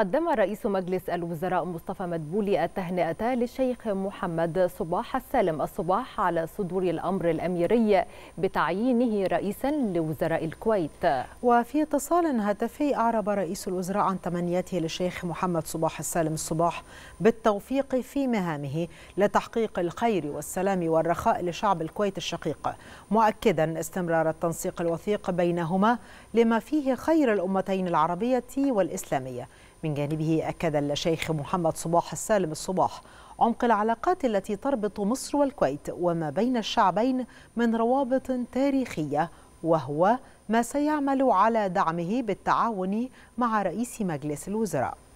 قدم رئيس مجلس الوزراء مصطفى مدبولي التهنئة للشيخ محمد صباح السالم الصباح على صدور الأمر الأميري بتعيينه رئيسا لوزراء الكويت وفي اتصال هاتفي أعرب رئيس الوزراء عن تمنياته للشيخ محمد صباح السالم الصباح بالتوفيق في مهامه لتحقيق الخير والسلام والرخاء لشعب الكويت الشقيق مؤكدا استمرار التنسيق الوثيق بينهما لما فيه خير الأمتين العربية والإسلامية من جانبه أكد الشيخ محمد صباح السالم الصباح عمق العلاقات التي تربط مصر والكويت وما بين الشعبين من روابط تاريخية وهو ما سيعمل على دعمه بالتعاون مع رئيس مجلس الوزراء